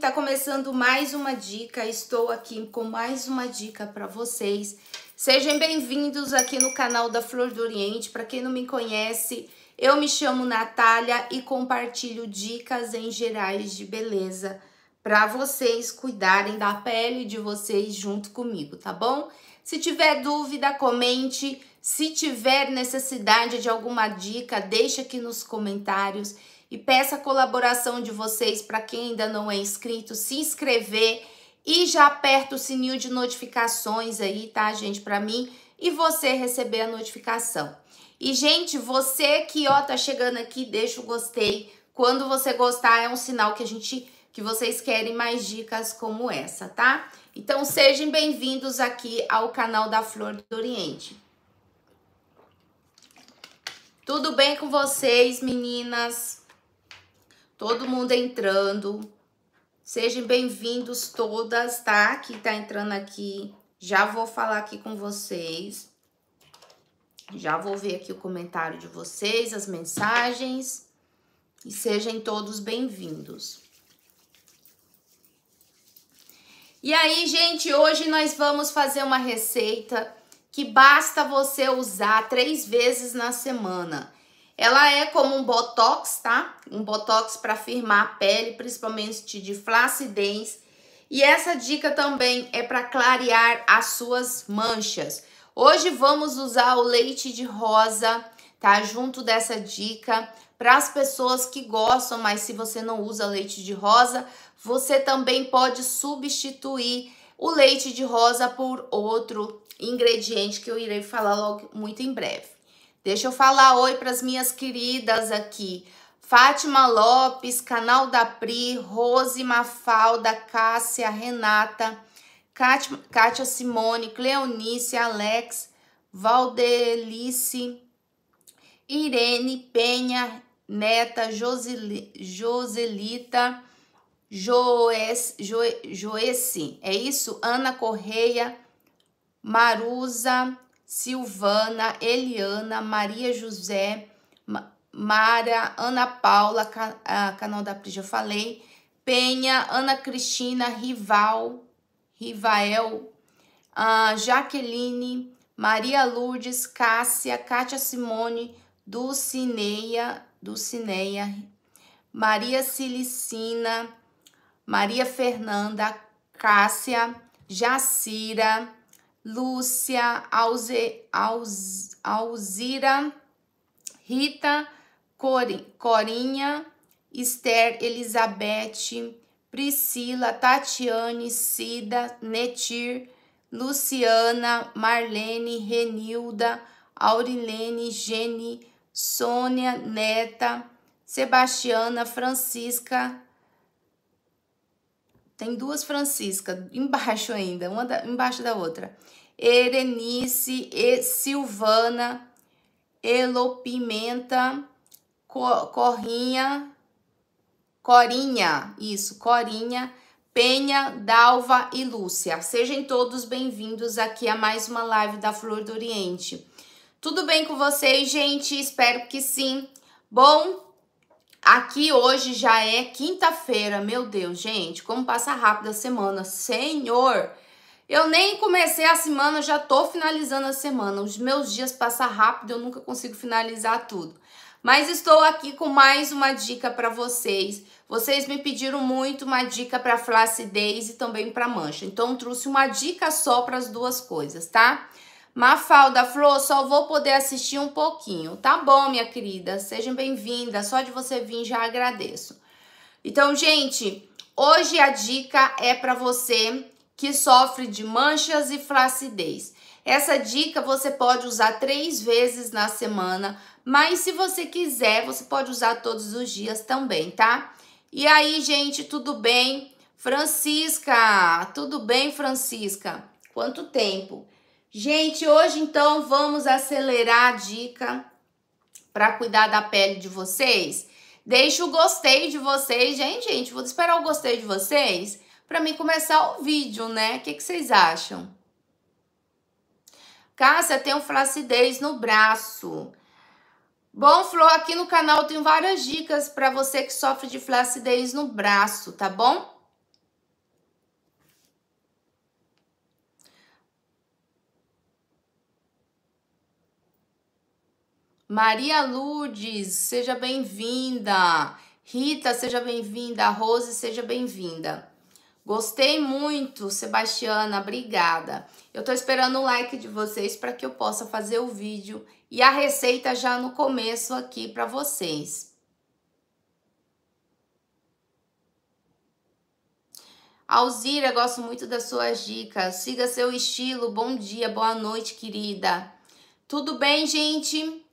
Tá começando mais uma dica, estou aqui com mais uma dica para vocês. Sejam bem-vindos aqui no canal da Flor do Oriente. Para quem não me conhece, eu me chamo Natália e compartilho dicas em gerais de beleza para vocês cuidarem da pele de vocês junto comigo, tá bom? Se tiver dúvida, comente. Se tiver necessidade de alguma dica, deixa aqui nos comentários e peço a colaboração de vocês para quem ainda não é inscrito, se inscrever e já aperta o sininho de notificações aí, tá, gente, para mim e você receber a notificação. E gente, você que ó tá chegando aqui, deixa o gostei. Quando você gostar é um sinal que a gente que vocês querem mais dicas como essa, tá? Então sejam bem-vindos aqui ao canal da Flor do Oriente. Tudo bem com vocês, meninas? Todo mundo entrando. Sejam bem-vindos todas, tá? Que tá entrando aqui. Já vou falar aqui com vocês. Já vou ver aqui o comentário de vocês, as mensagens. E sejam todos bem-vindos. E aí, gente, hoje nós vamos fazer uma receita que basta você usar três vezes na semana. Ela é como um botox, tá? Um botox para firmar a pele, principalmente de flacidez. E essa dica também é para clarear as suas manchas. Hoje vamos usar o leite de rosa, tá? Junto dessa dica para as pessoas que gostam, mas se você não usa leite de rosa, você também pode substituir o leite de rosa por outro ingrediente que eu irei falar logo muito em breve. Deixa eu falar oi para as minhas queridas aqui. Fátima Lopes, Canal da Pri, Rose Mafalda, Cássia, Renata, Cátia, Simone, Cleonice, Alex, Valdelice, Irene Penha, Neta, Joselita, Joes, Joesse, é isso? Ana Correia, Marusa, Silvana, Eliana, Maria José, Mara, Ana Paula, canal da Pris, já falei, Penha, Ana Cristina, Rival, Rivael, uh, Jaqueline, Maria Lourdes, Cássia, Kátia Simone, Dulcineia, Dulcineia, Maria Silicina, Maria Fernanda, Cássia, Jacira, Lúcia, Alze, Alz, Alzira, Rita, Corinha, Esther, Elizabeth, Priscila, Tatiane, Cida, Netir, Luciana, Marlene, Renilda, Aurilene, Gene, Sônia, Neta, Sebastiana, Francisca, tem duas Francisca embaixo ainda, uma da, embaixo da outra. Erenice e Silvana, Elo Pimenta, Corrinha, Corinha, isso, Corinha, Penha, Dalva e Lúcia. Sejam todos bem-vindos aqui a mais uma live da Flor do Oriente. Tudo bem com vocês, gente? Espero que sim. Bom, Aqui hoje já é quinta-feira, meu Deus, gente, como passa rápido a semana, Senhor. Eu nem comecei a semana, já tô finalizando a semana. Os meus dias passam rápido, eu nunca consigo finalizar tudo. Mas estou aqui com mais uma dica para vocês. Vocês me pediram muito uma dica para flacidez e também para mancha. Então trouxe uma dica só para as duas coisas, tá? Tá? Mafalda Flor, só vou poder assistir um pouquinho. Tá bom, minha querida, sejam bem-vindas. Só de você vir já agradeço. Então, gente, hoje a dica é para você que sofre de manchas e flacidez. Essa dica você pode usar três vezes na semana, mas se você quiser, você pode usar todos os dias também, tá? E aí, gente, tudo bem? Francisca, tudo bem, Francisca? Quanto tempo? Gente, hoje então vamos acelerar a dica para cuidar da pele de vocês. Deixa o gostei de vocês, gente, gente, vou esperar o gostei de vocês para mim começar o vídeo, né? O que, que vocês acham? Cássia, tenho flacidez no braço. Bom, Flor, aqui no canal tem várias dicas para você que sofre de flacidez no braço, tá bom? Maria Ludes, seja bem-vinda. Rita, seja bem-vinda. Rose, seja bem-vinda. Gostei muito, Sebastiana, obrigada. Eu tô esperando o like de vocês para que eu possa fazer o vídeo e a receita já no começo aqui para vocês. Alzira, gosto muito das suas dicas. Siga seu estilo. Bom dia, boa noite, querida. Tudo bem, gente?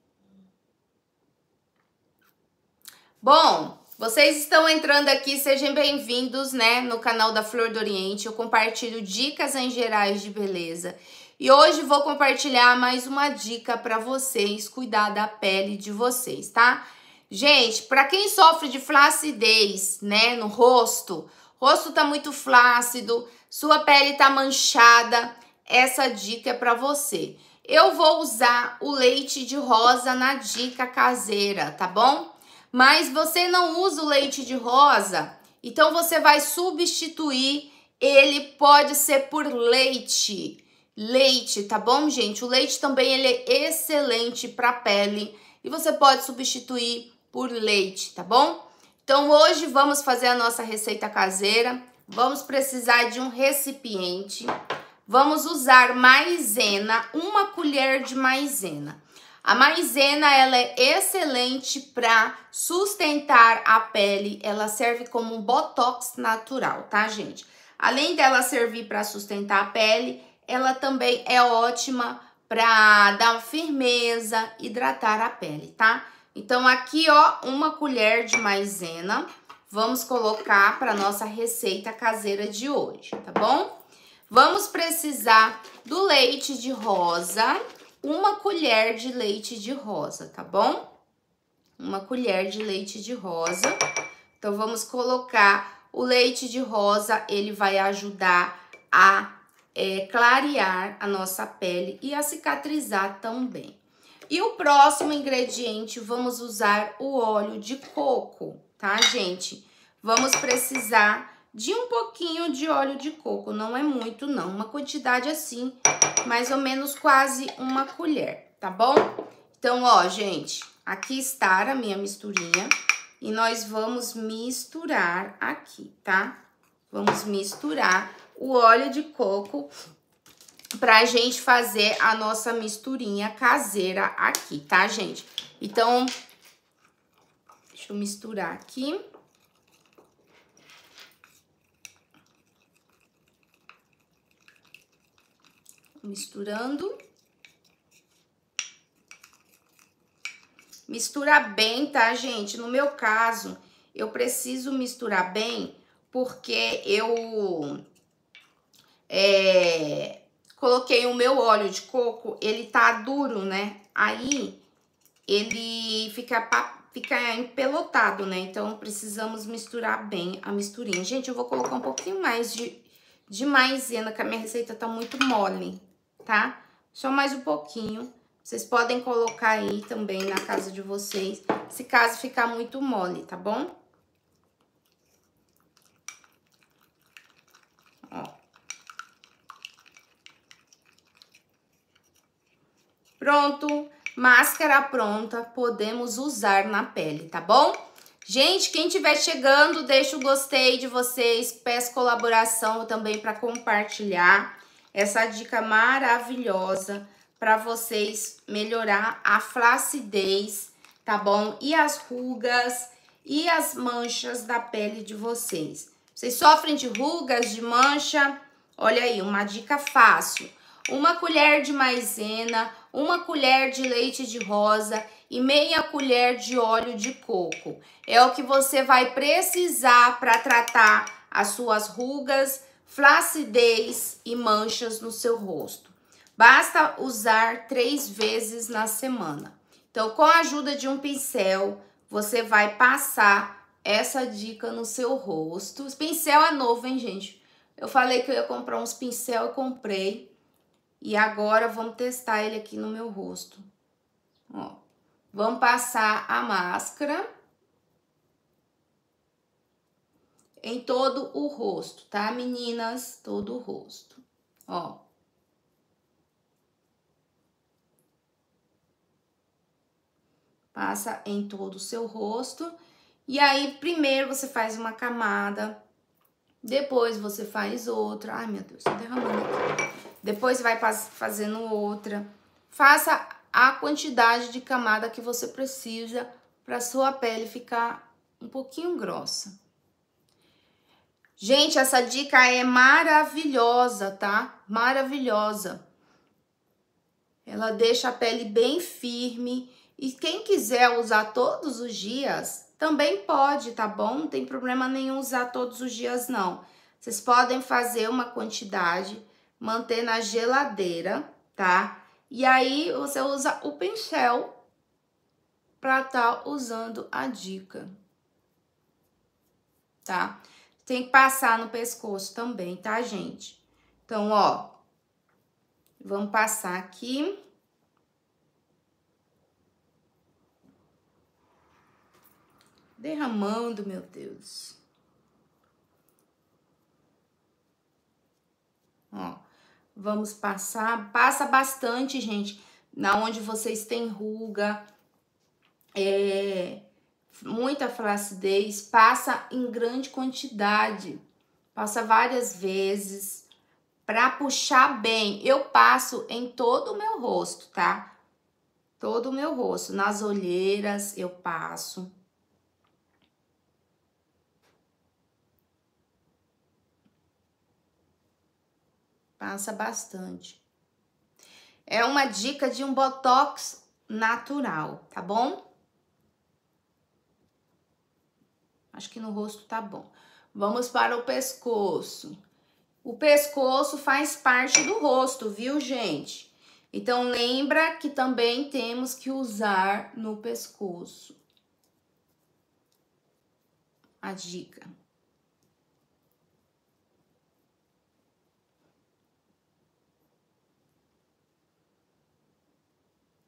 Bom, vocês estão entrando aqui, sejam bem-vindos, né, no canal da Flor do Oriente. Eu compartilho dicas em gerais de beleza. E hoje vou compartilhar mais uma dica para vocês cuidar da pele de vocês, tá? Gente, para quem sofre de flacidez, né, no rosto, rosto tá muito flácido, sua pele tá manchada, essa dica é para você. Eu vou usar o leite de rosa na dica caseira, tá bom? mas você não usa o leite de rosa, então você vai substituir, ele pode ser por leite. Leite, tá bom, gente? O leite também ele é excelente para a pele e você pode substituir por leite, tá bom? Então hoje vamos fazer a nossa receita caseira. Vamos precisar de um recipiente. Vamos usar maisena, uma colher de maisena. A maizena ela é excelente para sustentar a pele, ela serve como um botox natural, tá, gente? Além dela servir para sustentar a pele, ela também é ótima para dar firmeza, hidratar a pele, tá? Então aqui, ó, uma colher de maizena, vamos colocar para nossa receita caseira de hoje, tá bom? Vamos precisar do leite de rosa, uma colher de leite de rosa, tá bom? Uma colher de leite de rosa. Então, vamos colocar o leite de rosa, ele vai ajudar a é, clarear a nossa pele e a cicatrizar também. E o próximo ingrediente, vamos usar o óleo de coco, tá, gente? Vamos precisar de um pouquinho de óleo de coco, não é muito não, uma quantidade assim, mais ou menos quase uma colher, tá bom? Então, ó, gente, aqui está a minha misturinha e nós vamos misturar aqui, tá? Vamos misturar o óleo de coco pra gente fazer a nossa misturinha caseira aqui, tá, gente? Então, deixa eu misturar aqui. misturando. Mistura bem, tá, gente? No meu caso, eu preciso misturar bem porque eu é, coloquei o meu óleo de coco, ele tá duro, né? Aí ele fica, fica empelotado, né? Então precisamos misturar bem a misturinha. Gente, eu vou colocar um pouquinho mais de, de maisena, que a minha receita tá muito mole tá? Só mais um pouquinho. Vocês podem colocar aí também na casa de vocês, se caso ficar muito mole, tá bom? Ó. Pronto, máscara pronta, podemos usar na pele, tá bom? Gente, quem estiver chegando, deixa o gostei de vocês, peço colaboração também para compartilhar essa dica maravilhosa para vocês melhorar a flacidez, tá bom? E as rugas e as manchas da pele de vocês. Vocês sofrem de rugas, de mancha? Olha aí, uma dica fácil. Uma colher de maisena, uma colher de leite de rosa e meia colher de óleo de coco. É o que você vai precisar para tratar as suas rugas, flacidez e manchas no seu rosto. Basta usar três vezes na semana. Então, com a ajuda de um pincel, você vai passar essa dica no seu rosto. Os pincel é novo, hein, gente? Eu falei que eu ia comprar uns pincel, eu comprei. E agora vamos testar ele aqui no meu rosto. Ó, vamos passar a máscara. em todo o rosto, tá, meninas? Todo o rosto. Ó. Passa em todo o seu rosto. E aí, primeiro você faz uma camada, depois você faz outra. Ai, meu Deus, tô derramando aqui. Depois vai fazendo outra. Faça a quantidade de camada que você precisa para sua pele ficar um pouquinho grossa. Gente, essa dica é maravilhosa, tá? Maravilhosa. Ela deixa a pele bem firme e quem quiser usar todos os dias também pode, tá bom? Não tem problema nenhum usar todos os dias não. Vocês podem fazer uma quantidade, manter na geladeira, tá? E aí você usa o pincel para estar tá usando a dica, tá? Tem que passar no pescoço também, tá, gente? Então, ó, vamos passar aqui. Derramando, meu Deus. Ó, vamos passar, passa bastante, gente, na onde vocês têm ruga, é, muita flacidez, passa em grande quantidade, passa várias vezes para puxar bem. Eu passo em todo o meu rosto, tá? Todo o meu rosto, nas olheiras eu passo. Passa bastante. É uma dica de um botox natural, tá bom? Acho que no rosto tá bom. Vamos para o pescoço. O pescoço faz parte do rosto, viu, gente? Então lembra que também temos que usar no pescoço. A dica.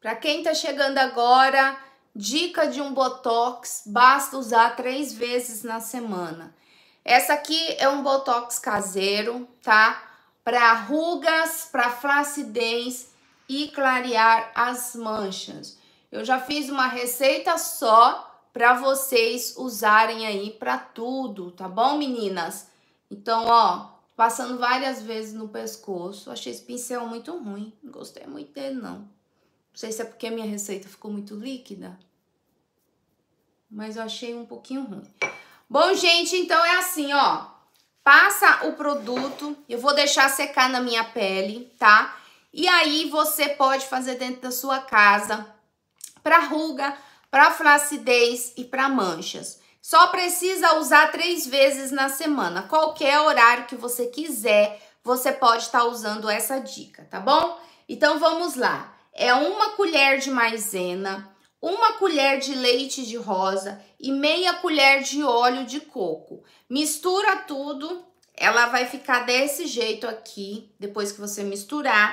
Para quem tá chegando agora, Dica de um botox, basta usar três vezes na semana. Essa aqui é um botox caseiro, tá? Para rugas, para flacidez e clarear as manchas. Eu já fiz uma receita só para vocês usarem aí para tudo, tá bom, meninas? Então, ó, passando várias vezes no pescoço. Achei esse pincel muito ruim, não gostei muito dele não. Não sei se é porque a minha receita ficou muito líquida, mas eu achei um pouquinho ruim. Bom, gente, então é assim, ó. Passa o produto, eu vou deixar secar na minha pele, tá? E aí você pode fazer dentro da sua casa para ruga, para flacidez e para manchas. Só precisa usar três vezes na semana. Qualquer horário que você quiser, você pode estar tá usando essa dica, tá bom? Então vamos lá é uma colher de maisena, uma colher de leite de rosa e meia colher de óleo de coco. Mistura tudo, ela vai ficar desse jeito aqui. Depois que você misturar,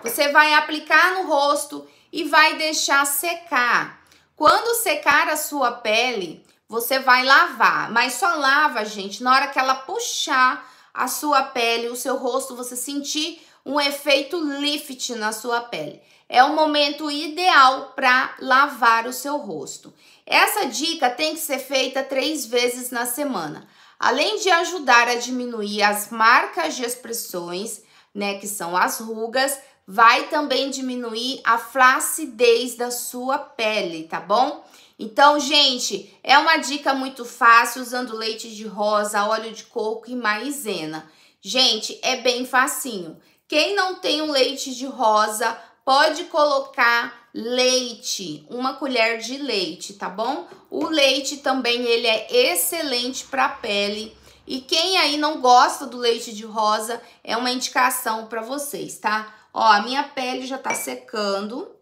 você vai aplicar no rosto e vai deixar secar. Quando secar a sua pele, você vai lavar, mas só lava, gente, na hora que ela puxar a sua pele, o seu rosto, você sentir um efeito lift na sua pele é o momento ideal para lavar o seu rosto. Essa dica tem que ser feita três vezes na semana. Além de ajudar a diminuir as marcas de expressões, né, que são as rugas, vai também diminuir a flacidez da sua pele, tá bom? Então, gente, é uma dica muito fácil usando leite de rosa, óleo de coco e maisena. Gente, é bem facinho. Quem não tem o um leite de rosa, pode colocar leite, uma colher de leite, tá bom? O leite também ele é excelente para a pele. E quem aí não gosta do leite de rosa, é uma indicação para vocês, tá? Ó, a minha pele já tá secando,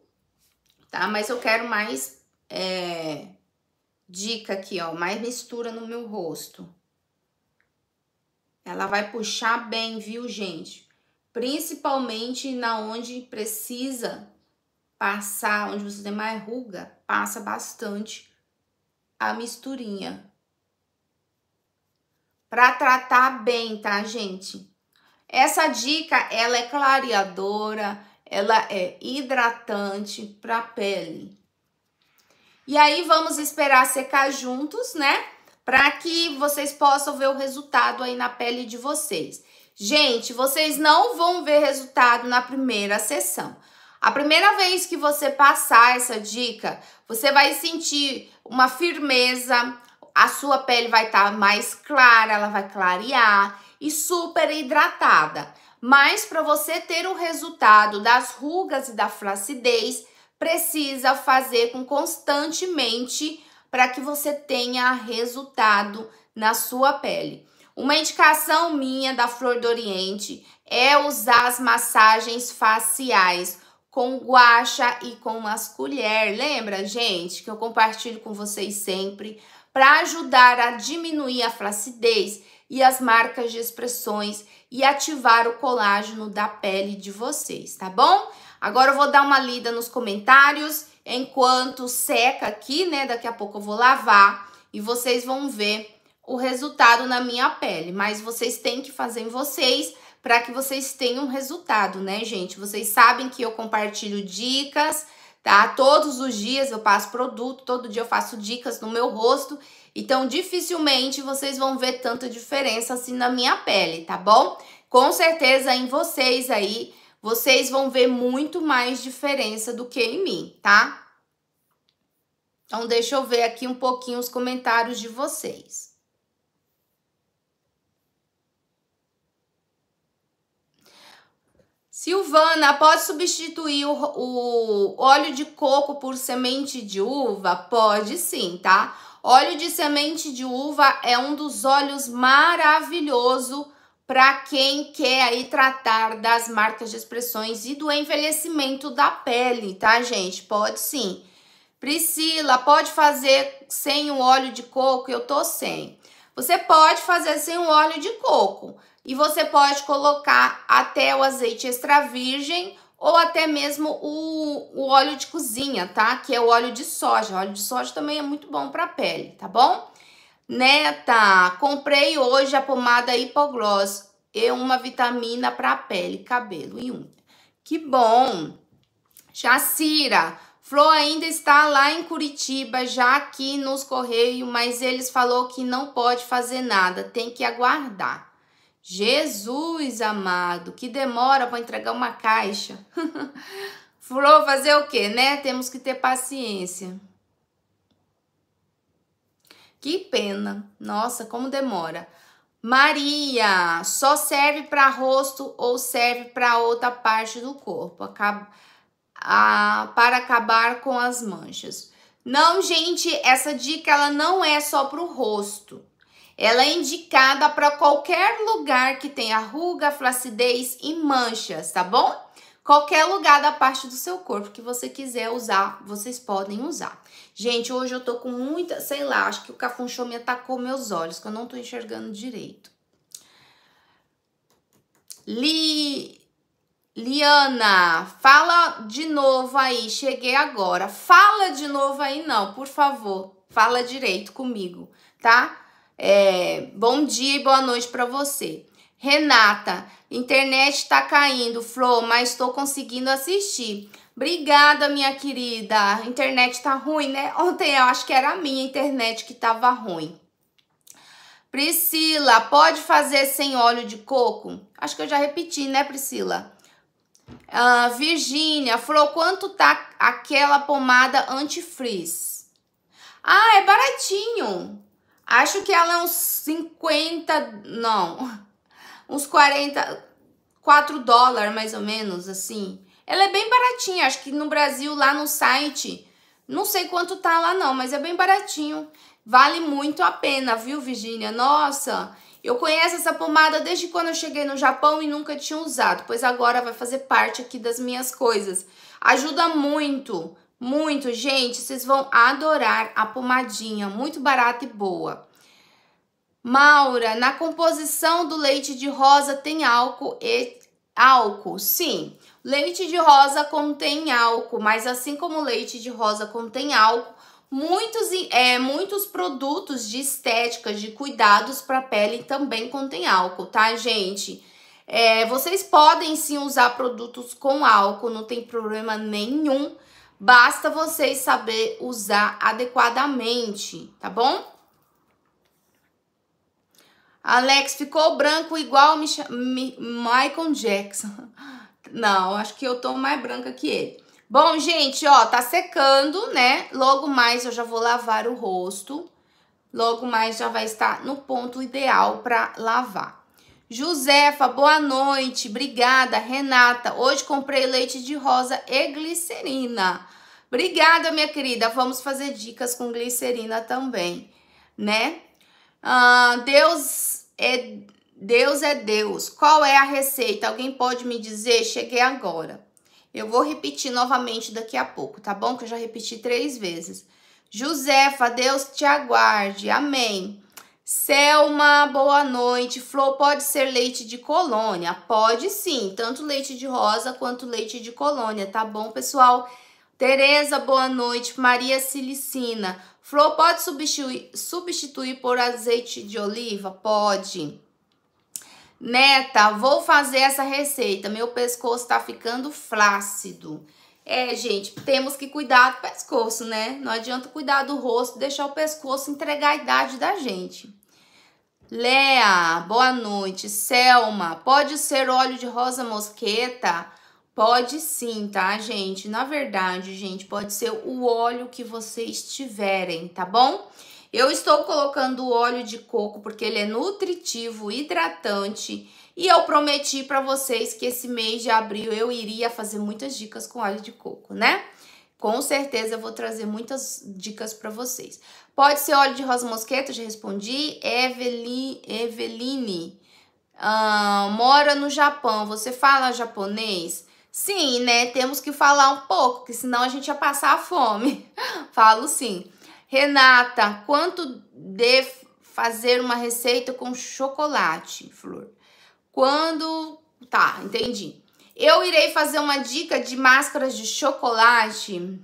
tá? Mas eu quero mais é, dica aqui, ó, mais mistura no meu rosto. Ela vai puxar bem, viu, gente? principalmente na onde precisa passar, onde você tem mais ruga, passa bastante a misturinha. Para tratar bem, tá, gente? Essa dica, ela é clareadora, ela é hidratante para a pele. E aí vamos esperar secar juntos, né? Para que vocês possam ver o resultado aí na pele de vocês. Gente, vocês não vão ver resultado na primeira sessão. A primeira vez que você passar essa dica, você vai sentir uma firmeza, a sua pele vai estar tá mais clara, ela vai clarear e super hidratada. Mas para você ter o resultado das rugas e da flacidez, precisa fazer com constantemente para que você tenha resultado na sua pele. Uma indicação minha da Flor do Oriente é usar as massagens faciais com guacha e com as colheres. Lembra, gente, que eu compartilho com vocês sempre para ajudar a diminuir a flacidez e as marcas de expressões e ativar o colágeno da pele de vocês, tá bom? Agora eu vou dar uma lida nos comentários enquanto seca aqui, né? Daqui a pouco eu vou lavar e vocês vão ver o resultado na minha pele, mas vocês têm que fazer em vocês para que vocês tenham resultado, né, gente? Vocês sabem que eu compartilho dicas, tá? Todos os dias eu passo produto, todo dia eu faço dicas no meu rosto, então dificilmente vocês vão ver tanta diferença assim na minha pele, tá bom? Com certeza em vocês aí, vocês vão ver muito mais diferença do que em mim, tá? Então deixa eu ver aqui um pouquinho os comentários de vocês. Silvana, pode substituir o, o óleo de coco por semente de uva? Pode sim, tá? Óleo de semente de uva é um dos óleos maravilhoso para quem quer aí tratar das marcas de expressões e do envelhecimento da pele, tá, gente? Pode sim. Priscila, pode fazer sem o óleo de coco? Eu tô sem. Você pode fazer sem o óleo de coco e você pode colocar até o azeite extra virgem ou até mesmo o, o óleo de cozinha, tá? Que é o óleo de soja. O óleo de soja também é muito bom para a pele, tá bom? Neta, comprei hoje a pomada hipogloss e uma vitamina para pele, cabelo e unha. Que bom! Jacira, Flo ainda está lá em Curitiba, já aqui nos Correios, mas eles falou que não pode fazer nada, tem que aguardar. Jesus amado, que demora para entregar uma caixa. Flo, fazer o quê, né? Temos que ter paciência. Que pena. Nossa, como demora. Maria, só serve para rosto ou serve para outra parte do corpo? Acaba a, para acabar com as manchas. Não, gente, essa dica ela não é só para o rosto. Ela é indicada para qualquer lugar que tenha ruga, flacidez e manchas, tá bom? Qualquer lugar da parte do seu corpo que você quiser usar, vocês podem usar. Gente, hoje eu tô com muita, sei lá, acho que o cafunchô me atacou meus olhos, que eu não tô enxergando direito. Li Liana, fala de novo aí, cheguei agora. Fala de novo aí, não, por favor. Fala direito comigo, tá? É, bom dia e boa noite para você. Renata, internet tá caindo, Flor, mas estou conseguindo assistir. Obrigada, minha querida. internet tá ruim, né? Ontem eu acho que era a minha internet que tava ruim. Priscila, pode fazer sem óleo de coco? Acho que eu já repeti, né, Priscila? Uh, Virgínia, falou quanto tá aquela pomada antifrizz? Ah, é baratinho. Acho que ela é uns 50, não, uns 40, 4 dólares mais ou menos, assim. Ela é bem baratinha, acho que no Brasil, lá no site, não sei quanto tá lá não, mas é bem baratinho. Vale muito a pena, viu, Virgínia? Nossa, eu conheço essa pomada desde quando eu cheguei no Japão e nunca tinha usado, pois agora vai fazer parte aqui das minhas coisas. Ajuda muito, muito, gente. Vocês vão adorar a pomadinha, muito barata e boa. Maura, na composição do leite de rosa tem álcool e álcool? Sim. Leite de rosa contém álcool, mas assim como leite de rosa contém álcool, Muitos, é, muitos produtos de estética, de cuidados para pele também contém álcool, tá, gente? É, vocês podem sim usar produtos com álcool, não tem problema nenhum. Basta vocês saber usar adequadamente, tá bom? Alex, ficou branco igual Michael Jackson. Não, acho que eu tô mais branca que ele. Bom, gente, ó, tá secando, né? Logo mais eu já vou lavar o rosto. Logo mais já vai estar no ponto ideal para lavar. Josefa, boa noite. Obrigada, Renata. Hoje comprei leite de rosa e glicerina. Obrigada, minha querida. Vamos fazer dicas com glicerina também, né? Ah, Deus é Deus é Deus. Qual é a receita? Alguém pode me dizer? Cheguei agora. Eu vou repetir novamente daqui a pouco, tá bom? Que eu já repeti três vezes. Josefa, Deus te aguarde. Amém. Selma, boa noite. Flor, pode ser leite de colônia? Pode sim, tanto leite de rosa quanto leite de colônia, tá bom, pessoal? Tereza, boa noite. Maria Silicina, Flor, pode substituir, substituir por azeite de oliva? Pode. Neta, vou fazer essa receita. Meu pescoço tá ficando flácido. É, gente, temos que cuidar do pescoço, né? Não adianta cuidar do rosto, deixar o pescoço entregar a idade da gente. Lea, boa noite. Selma, pode ser óleo de rosa mosqueta? Pode sim, tá, gente? Na verdade, gente, pode ser o óleo que vocês tiverem, Tá bom? Eu estou colocando o óleo de coco porque ele é nutritivo, hidratante e eu prometi para vocês que esse mês de abril eu iria fazer muitas dicas com óleo de coco, né? Com certeza eu vou trazer muitas dicas para vocês. Pode ser óleo de rosa mosqueta, já respondi. Eveline, Eveline, mora no Japão, você fala japonês? Sim, né? Temos que falar um pouco, porque senão a gente ia passar fome. Falo sim. Renata, quanto de fazer uma receita com chocolate, Flor? Quando. Tá, entendi. Eu irei fazer uma dica de máscaras de chocolate.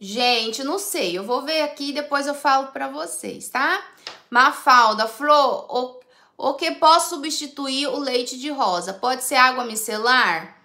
Gente, não sei. Eu vou ver aqui e depois eu falo pra vocês, tá? Mafalda, Flor, o, o que posso substituir o leite de rosa? Pode ser água micelar?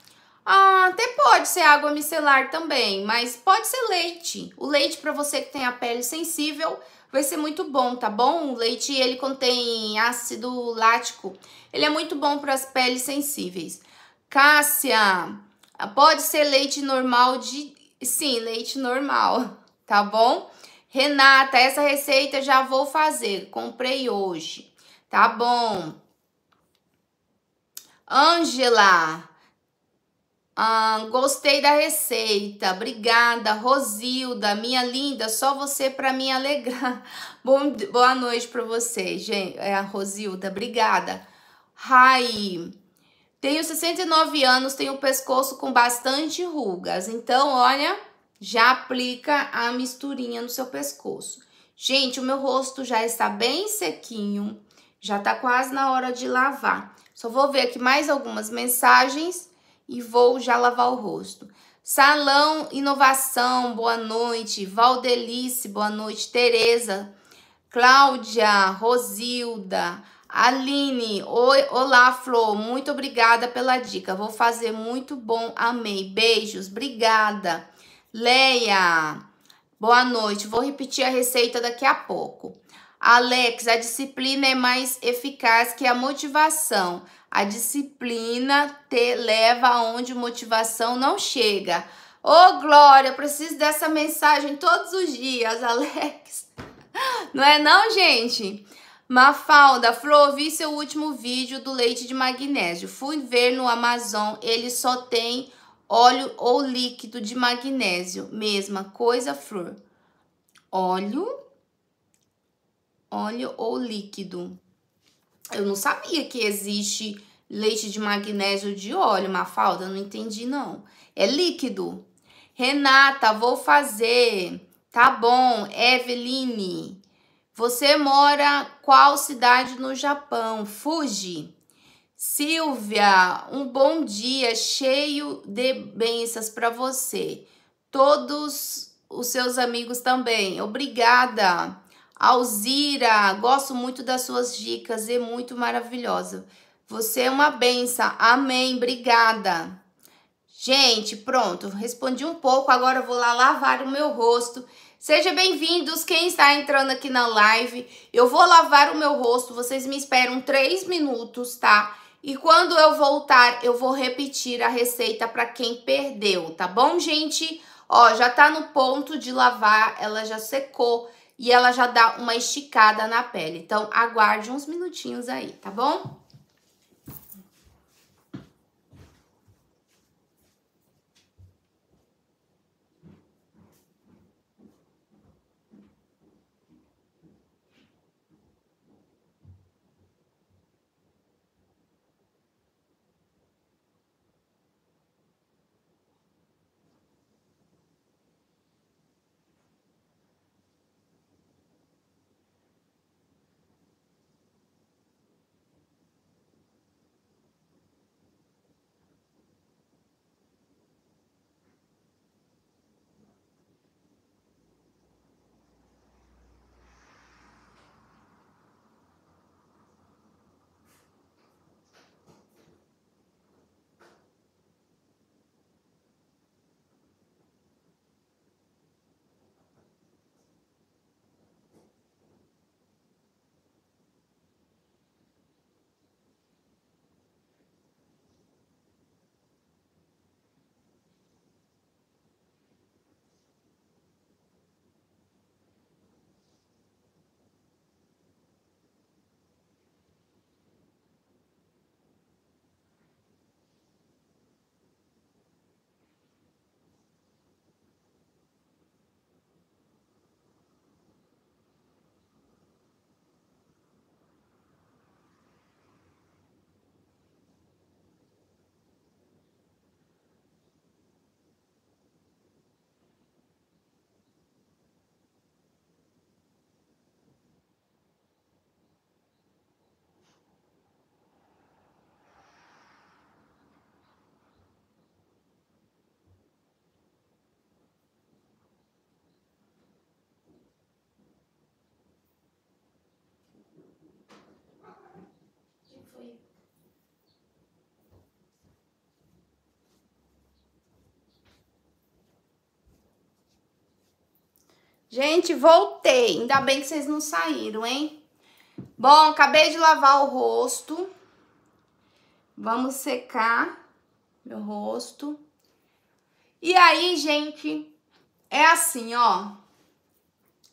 Ah, até pode ser água micelar também, mas pode ser leite. O leite para você que tem a pele sensível vai ser muito bom, tá bom? O leite ele contém ácido lático. Ele é muito bom para as peles sensíveis. Cássia, ah, pode ser leite normal de sim, leite normal, tá bom? Renata, essa receita já vou fazer, comprei hoje. Tá bom. Ângela, ah, gostei da receita. Obrigada, Rosilda, minha linda. Só você para me alegrar. Bom, boa noite para vocês, gente. É a Rosilda, obrigada. Rai. Tenho 69 anos, tenho o pescoço com bastante rugas. Então, olha, já aplica a misturinha no seu pescoço. Gente, o meu rosto já está bem sequinho. Já tá quase na hora de lavar. Só vou ver aqui mais algumas mensagens e vou já lavar o rosto. Salão Inovação, boa noite. Valdelice, boa noite. Tereza, Cláudia, Rosilda, Aline, oi, olá Flor, muito obrigada pela dica. Vou fazer muito bom, amei. Beijos, obrigada. Leia, boa noite. Vou repetir a receita daqui a pouco. Alex, a disciplina é mais eficaz que a motivação. A disciplina te leva aonde motivação não chega. Ô, oh, Glória, preciso dessa mensagem todos os dias, Alex. Não é não, gente? Mafalda, Flor, vi seu último vídeo do leite de magnésio. Fui ver no Amazon, ele só tem óleo ou líquido de magnésio. Mesma coisa, Flor. Óleo, óleo ou líquido. Eu não sabia que existe leite de magnésio de óleo, Mafalda, não entendi não. É líquido. Renata, vou fazer. Tá bom, Eveline. Você mora qual cidade no Japão? Fuji. Silvia, um bom dia cheio de bênçãos para você. Todos os seus amigos também. Obrigada. Alzira, gosto muito das suas dicas, é muito maravilhosa. Você é uma benção. Amém, obrigada. Gente, pronto, respondi um pouco, agora vou lá lavar o meu rosto. Seja bem-vindos quem está entrando aqui na live. Eu vou lavar o meu rosto, vocês me esperam três minutos, tá? E quando eu voltar, eu vou repetir a receita para quem perdeu, tá bom, gente? Ó, já tá no ponto de lavar, ela já secou e ela já dá uma esticada na pele. Então, aguarde uns minutinhos aí, tá bom? Gente, voltei. Ainda bem que vocês não saíram, hein? Bom, acabei de lavar o rosto. Vamos secar meu rosto. E aí, gente, é assim, ó.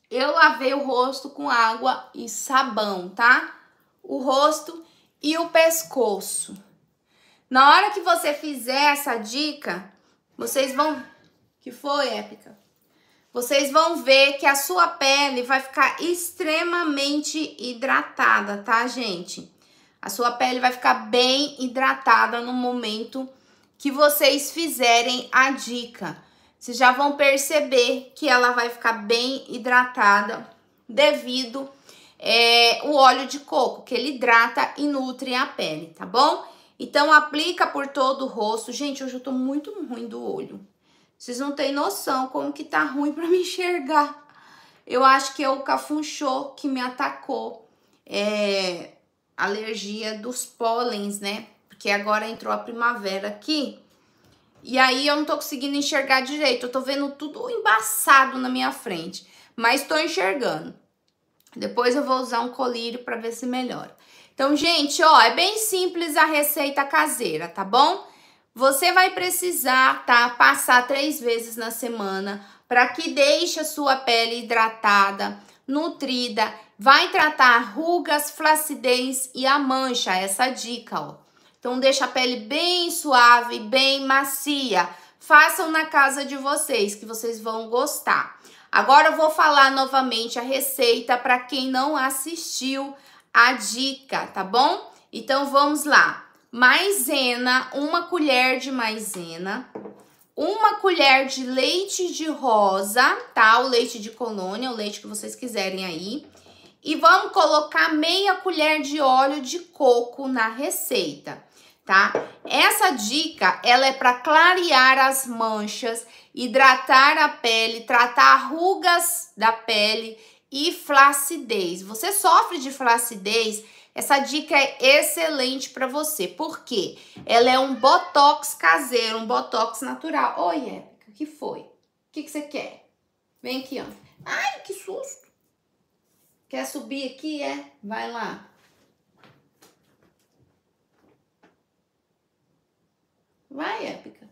Eu lavei o rosto com água e sabão, tá? O rosto e o pescoço. Na hora que você fizer essa dica, vocês vão. Que foi, épica? vocês vão ver que a sua pele vai ficar extremamente hidratada, tá, gente? A sua pele vai ficar bem hidratada no momento que vocês fizerem a dica. Vocês já vão perceber que ela vai ficar bem hidratada devido é, o óleo de coco, que ele hidrata e nutre a pele, tá bom? Então, aplica por todo o rosto. Gente, hoje eu tô muito ruim do olho. Vocês não têm noção como que tá ruim para me enxergar. Eu acho que é o cafunchô que me atacou. É, alergia dos pólens, né? Porque agora entrou a primavera aqui. E aí eu não tô conseguindo enxergar direito. Eu tô vendo tudo embaçado na minha frente. Mas tô enxergando. Depois eu vou usar um colírio para ver se melhora. Então, gente, ó, é bem simples a receita caseira, tá bom? Você vai precisar, tá, passar três vezes na semana para que deixe a sua pele hidratada, nutrida. Vai tratar rugas, flacidez e a mancha, essa é dica, ó. Então deixa a pele bem suave, bem macia. Façam na casa de vocês que vocês vão gostar. Agora eu vou falar novamente a receita para quem não assistiu a dica, tá bom? Então vamos lá maisena, uma colher de maisena, uma colher de leite de rosa, tá? O leite de colônia, o leite que vocês quiserem aí. E vamos colocar meia colher de óleo de coco na receita, tá? Essa dica, ela é para clarear as manchas, hidratar a pele, tratar rugas da pele e flacidez. Você sofre de flacidez? Essa dica é excelente para você, porque ela é um botox caseiro, um botox natural. Oi, Épica, o que foi? O que, que você quer? Vem aqui, ó. Ai, que susto! Quer subir aqui? É? Vai lá. Vai, Épica.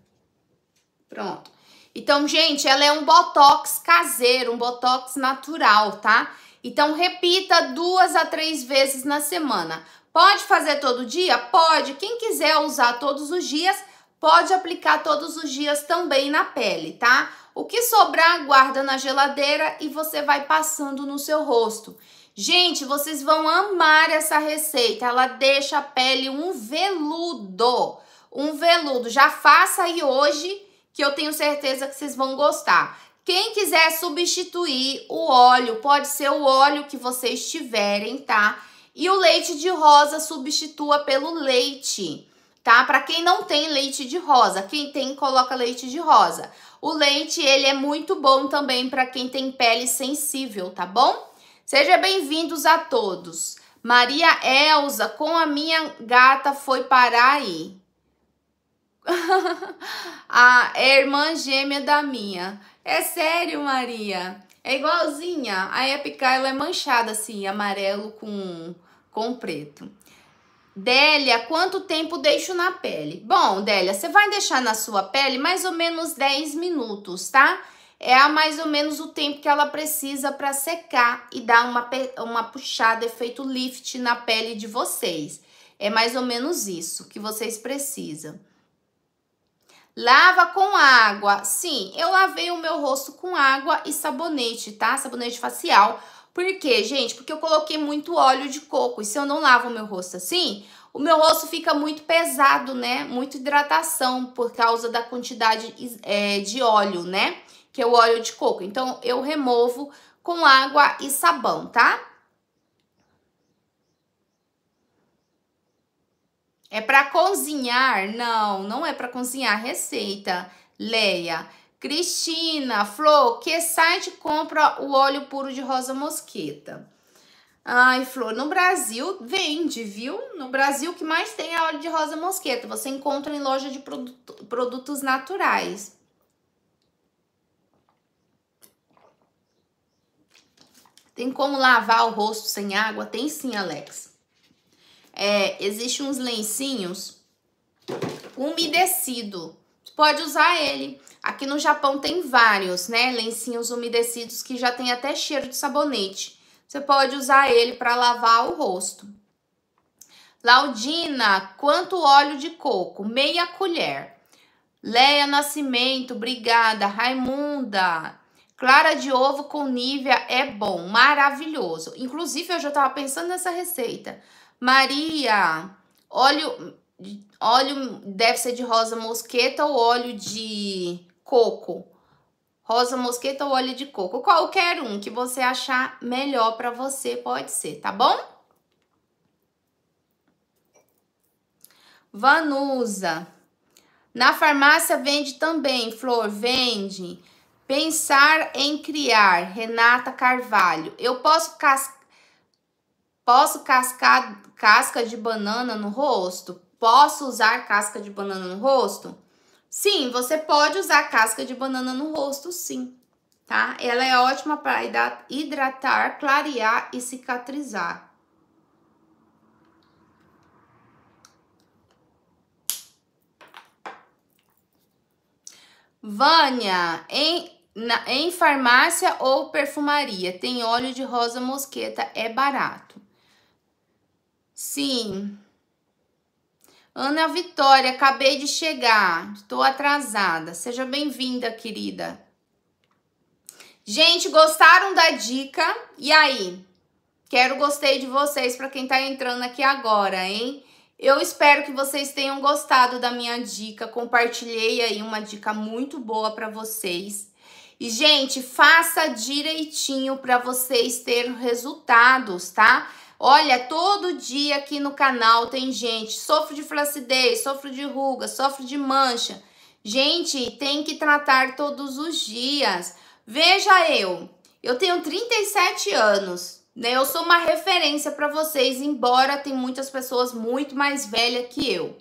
Pronto. Então, gente, ela é um botox caseiro, um botox natural, tá? Então repita duas a três vezes na semana. Pode fazer todo dia? Pode. Quem quiser usar todos os dias, pode aplicar todos os dias também na pele, tá? O que sobrar, guarda na geladeira e você vai passando no seu rosto. Gente, vocês vão amar essa receita. Ela deixa a pele um veludo. Um veludo. Já faça aí hoje que eu tenho certeza que vocês vão gostar. Quem quiser substituir o óleo, pode ser o óleo que vocês tiverem, tá? E o leite de rosa substitua pelo leite, tá? Para quem não tem leite de rosa, quem tem coloca leite de rosa. O leite ele é muito bom também para quem tem pele sensível, tá bom? Sejam bem-vindos a todos. Maria Elza, com a minha gata foi parar aí. a irmã gêmea da minha. É sério, Maria. É igualzinha. A épica ela é manchada assim, amarelo com, com preto. Délia, quanto tempo deixo na pele? Bom, Délia, você vai deixar na sua pele mais ou menos 10 minutos, tá? É a mais ou menos o tempo que ela precisa para secar e dar uma, uma puxada, efeito lift na pele de vocês. É mais ou menos isso que vocês precisam. Lava com água. Sim, eu lavei o meu rosto com água e sabonete, tá? Sabonete facial. Por quê, gente? Porque eu coloquei muito óleo de coco. E se eu não lavo o meu rosto assim, o meu rosto fica muito pesado, né? Muito hidratação por causa da quantidade é, de óleo, né? Que é o óleo de coco. Então, eu removo com água e sabão, tá? É para cozinhar? Não, não é para cozinhar. Receita. Leia. Cristina, Flor, que site compra o óleo puro de rosa mosqueta? Ai, Flor, no Brasil vende, viu? No Brasil que mais tem é óleo de rosa mosqueta. Você encontra em loja de produto, produtos naturais. Tem como lavar o rosto sem água? Tem sim, Alex é, existe uns lencinhos umedecido. Pode usar ele. Aqui no Japão tem vários, né? Lencinhos umedecidos que já tem até cheiro de sabonete. Você pode usar ele para lavar o rosto. Laudina, quanto óleo de coco? Meia colher. Leia Nascimento, obrigada. Raimunda. Clara de ovo com nívea é bom, maravilhoso. Inclusive, eu já estava pensando nessa receita. Maria, óleo, óleo deve ser de rosa mosqueta ou óleo de coco? Rosa mosqueta ou óleo de coco? Qualquer um que você achar melhor para você pode ser, tá bom? Vanusa. Na farmácia vende também, Flor, vende. Pensar em criar, Renata Carvalho. Eu posso, cas... posso cascar casca de banana no rosto? Posso usar casca de banana no rosto? Sim, você pode usar casca de banana no rosto, sim, tá? Ela é ótima para hidratar, clarear e cicatrizar. Vânia, em, na, em farmácia ou perfumaria, tem óleo de rosa mosqueta, é barato. Sim. Ana Vitória, acabei de chegar. Estou atrasada. Seja bem-vinda, querida. Gente, gostaram da dica? E aí? Quero gostei de vocês para quem está entrando aqui agora, hein? Eu espero que vocês tenham gostado da minha dica. Compartilhei aí uma dica muito boa para vocês. E, gente, faça direitinho para vocês terem resultados, tá? Olha, todo dia aqui no canal tem gente, sofre de flacidez, sofre de ruga, sofre de mancha. Gente, tem que tratar todos os dias. Veja eu, eu tenho 37 anos, né? Eu sou uma referência para vocês, embora tem muitas pessoas muito mais velhas que eu.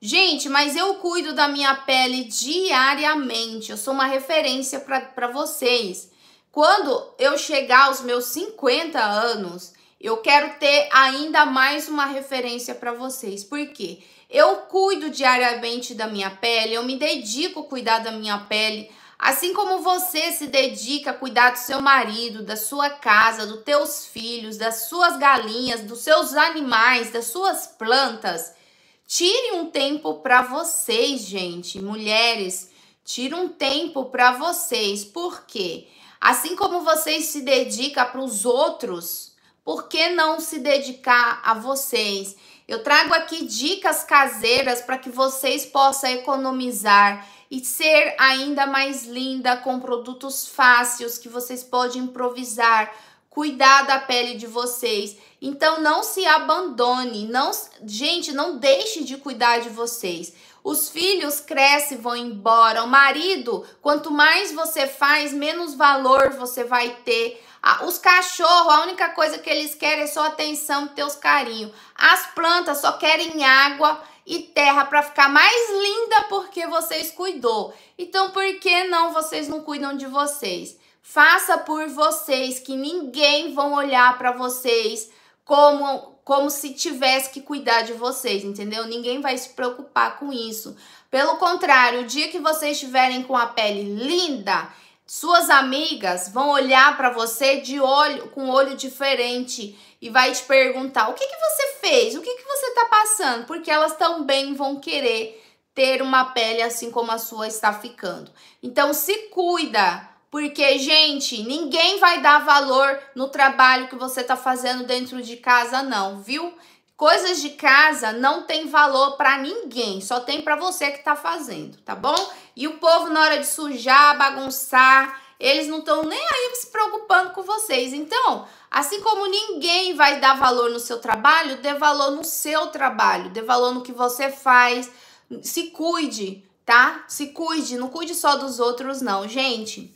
Gente, mas eu cuido da minha pele diariamente. Eu sou uma referência para vocês. Quando eu chegar aos meus 50 anos, eu quero ter ainda mais uma referência para vocês, porque eu cuido diariamente da minha pele, eu me dedico a cuidar da minha pele, assim como você se dedica a cuidar do seu marido, da sua casa, dos teus filhos, das suas galinhas, dos seus animais, das suas plantas. Tire um tempo para vocês, gente, mulheres, tire um tempo para vocês, porque assim como vocês se dedicam para os outros, por que não se dedicar a vocês? Eu trago aqui dicas caseiras para que vocês possam economizar e ser ainda mais linda com produtos fáceis que vocês podem improvisar, cuidar da pele de vocês. Então não se abandone, não, gente, não deixe de cuidar de vocês. Os filhos crescem, vão embora. O marido, quanto mais você faz, menos valor você vai ter. Ah, os cachorros, a única coisa que eles querem é só atenção e teus carinhos. As plantas só querem água e terra para ficar mais linda porque vocês cuidou. Então, por que não vocês não cuidam de vocês? Faça por vocês que ninguém vão olhar para vocês como como se tivesse que cuidar de vocês, entendeu? Ninguém vai se preocupar com isso. Pelo contrário, o dia que vocês estiverem com a pele linda, suas amigas vão olhar para você de olho com olho diferente e vai te perguntar o que, que você fez, o que, que você está passando, porque elas também vão querer ter uma pele assim como a sua está ficando. Então se cuida, porque gente, ninguém vai dar valor no trabalho que você está fazendo dentro de casa, não, viu? Coisas de casa não tem valor para ninguém, só tem para você que tá fazendo, tá bom? E o povo na hora de sujar, bagunçar, eles não estão nem aí se preocupando com vocês. Então, assim como ninguém vai dar valor no seu trabalho, dê valor no seu trabalho, dê valor no que você faz, se cuide, tá? Se cuide, não cuide só dos outros não, gente.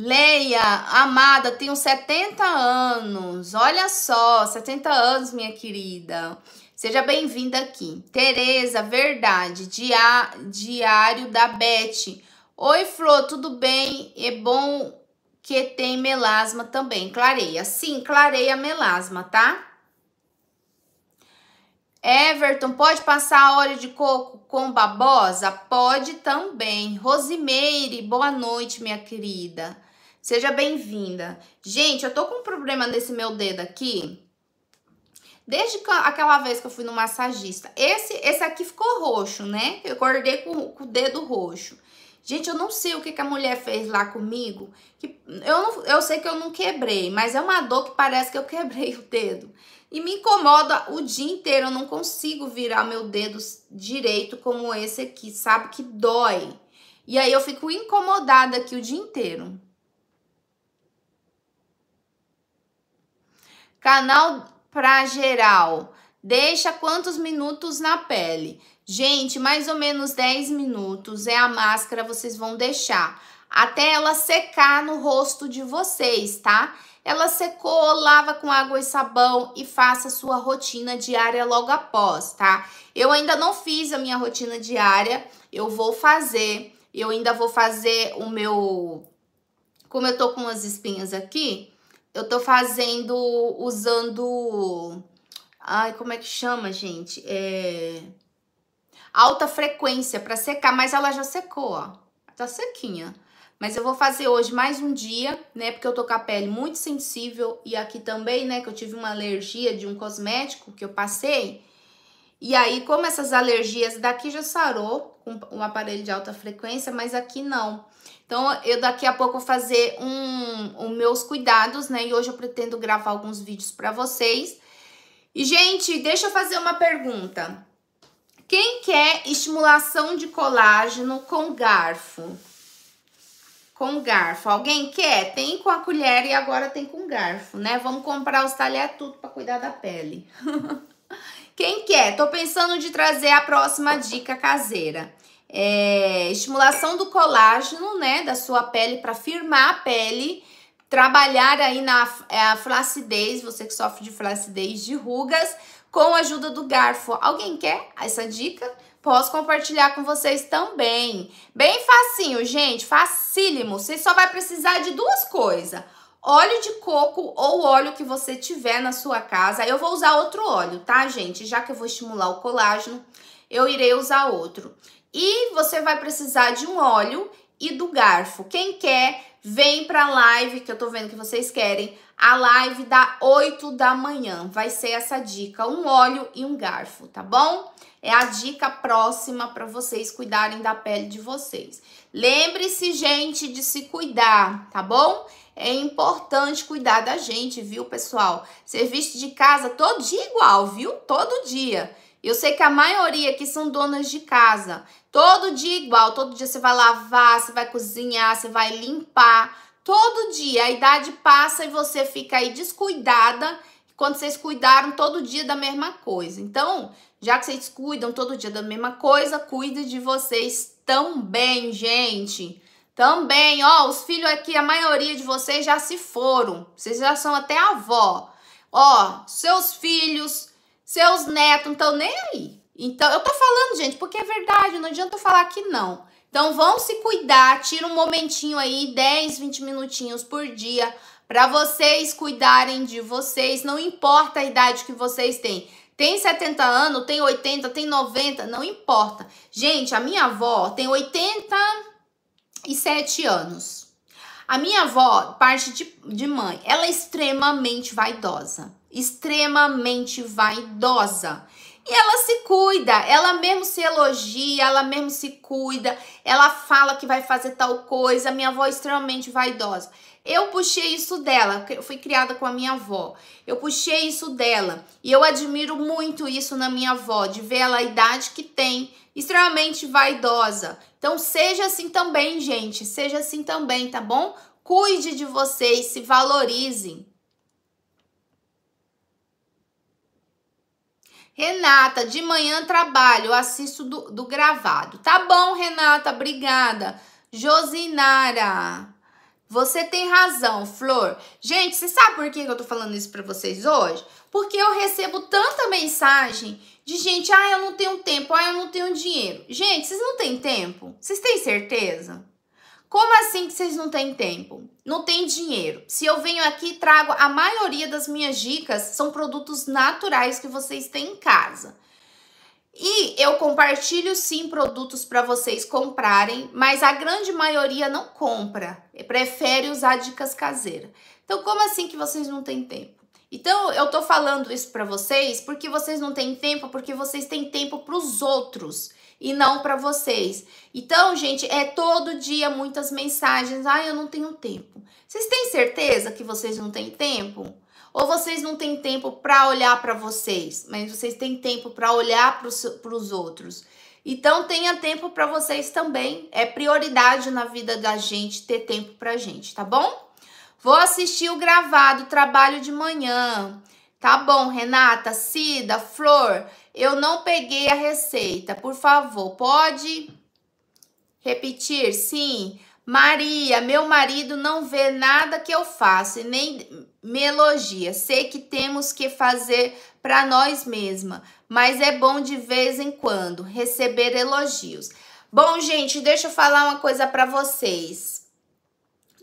Leia, amada, tenho 70 anos. Olha só, 70 anos, minha querida. Seja bem-vinda aqui. Tereza, verdade, dia, diário da Beth. Oi, Flor, tudo bem? É bom que tem melasma também. Clareia. Sim, clareia melasma, tá? Everton, pode passar óleo de coco com babosa? Pode também. Rosimeire, boa noite, minha querida. Seja bem-vinda. Gente, eu tô com um problema nesse meu dedo aqui. Desde que, aquela vez que eu fui no massagista. Esse, esse aqui ficou roxo, né? Eu acordei com, com o dedo roxo. Gente, eu não sei o que, que a mulher fez lá comigo. Que eu, não, eu sei que eu não quebrei, mas é uma dor que parece que eu quebrei o dedo. E me incomoda o dia inteiro. Eu não consigo virar meu dedo direito como esse aqui, sabe? Que dói. E aí eu fico incomodada aqui o dia inteiro. Canal para geral. Deixa quantos minutos na pele? Gente, mais ou menos 10 minutos é a máscara vocês vão deixar até ela secar no rosto de vocês, tá? Ela secou, lava com água e sabão e faça sua rotina diária logo após, tá? Eu ainda não fiz a minha rotina diária, eu vou fazer. Eu ainda vou fazer o meu como eu tô com as espinhas aqui, eu tô fazendo usando. Ai, como é que chama, gente? É. Alta frequência para secar, mas ela já secou, ó. Tá sequinha. Mas eu vou fazer hoje mais um dia, né? Porque eu tô com a pele muito sensível e aqui também, né? Que eu tive uma alergia de um cosmético que eu passei. E aí, como essas alergias daqui já sarou com um aparelho de alta frequência, mas aqui não. Então, eu daqui a pouco vou fazer um, um meus cuidados, né? E hoje eu pretendo gravar alguns vídeos para vocês. E, gente, deixa eu fazer uma pergunta. Quem quer estimulação de colágeno com garfo? Com garfo. Alguém quer? Tem com a colher e agora tem com garfo, né? Vamos comprar os talher é tudo para cuidar da pele. Quem quer? Tô pensando de trazer a próxima dica caseira é, estimulação do colágeno, né, da sua pele para firmar a pele, trabalhar aí na é, a flacidez, você que sofre de flacidez, de rugas, com a ajuda do garfo. Alguém quer essa dica? Posso compartilhar com vocês também. Bem facinho, gente, facílimo. Você só vai precisar de duas coisas. Óleo de coco ou óleo que você tiver na sua casa. Eu vou usar outro óleo, tá, gente? Já que eu vou estimular o colágeno, eu irei usar outro. E você vai precisar de um óleo e do garfo. Quem quer, vem para a live que eu tô vendo que vocês querem. A live da 8 da manhã vai ser essa dica, um óleo e um garfo, tá bom? É a dica próxima para vocês cuidarem da pele de vocês. Lembre-se, gente, de se cuidar, tá bom? É importante cuidar da gente, viu, pessoal? Serviço de casa todo dia é igual, viu? Todo dia. Eu sei que a maioria aqui são donas de casa, Todo dia é igual, todo dia você vai lavar, você vai cozinhar, você vai limpar. Todo dia a idade passa e você fica aí descuidada quando vocês cuidaram todo dia da mesma coisa. Então, já que vocês cuidam todo dia da mesma coisa, cuide de vocês também, gente. Também, ó, os filhos aqui, a maioria de vocês já se foram. Vocês já são até avó. Ó, seus filhos, seus netos, não estão nem aí. Então, eu tô falando, gente, porque é verdade, não adianta eu falar que não. Então, vão se cuidar, tira um momentinho aí, 10, 20 minutinhos por dia, para vocês cuidarem de vocês, não importa a idade que vocês têm. Tem 70 anos, tem 80, tem 90, não importa. Gente, a minha avó tem 87 anos. A minha avó, parte de, de mãe, ela é extremamente vaidosa. Extremamente vaidosa. E ela se cuida, ela mesmo se elogia, ela mesmo se cuida, ela fala que vai fazer tal coisa. Minha avó é extremamente vaidosa. Eu puxei isso dela, eu fui criada com a minha avó. Eu puxei isso dela e eu admiro muito isso na minha avó, de ver ela a idade que tem, extremamente vaidosa. Então seja assim também, gente, seja assim também, tá bom? Cuide de vocês, se valorizem. Renata, de manhã trabalho, assisto do, do gravado. Tá bom, Renata, obrigada. Josinara, você tem razão, Flor. Gente, você sabe por que eu tô falando isso pra vocês hoje? Porque eu recebo tanta mensagem de gente, ah, eu não tenho tempo, ah, eu não tenho dinheiro. Gente, vocês não têm tempo? Vocês têm certeza? Como assim que vocês não têm tempo? não tem dinheiro. Se eu venho aqui trago a maioria das minhas dicas são produtos naturais que vocês têm em casa. E eu compartilho sim produtos para vocês comprarem, mas a grande maioria não compra, prefere usar dicas caseiras. Então, como assim que vocês não têm tempo? Então, eu tô falando isso para vocês porque vocês não têm tempo, porque vocês têm tempo para os outros e não para vocês. Então, gente, é todo dia muitas mensagens. Ah, eu não tenho tempo. Vocês têm certeza que vocês não têm tempo? Ou vocês não têm tempo para olhar para vocês, mas vocês têm tempo para olhar para os outros. Então tenha tempo para vocês também. É prioridade na vida da gente ter tempo para gente, tá bom? Vou assistir o gravado trabalho de manhã. Tá bom, Renata, Cida, Flor, eu não peguei a receita. Por favor, pode repetir? Sim. Maria, meu marido não vê nada que eu faço e nem me elogia. Sei que temos que fazer para nós mesma, mas é bom de vez em quando receber elogios. Bom, gente, deixa eu falar uma coisa para vocês.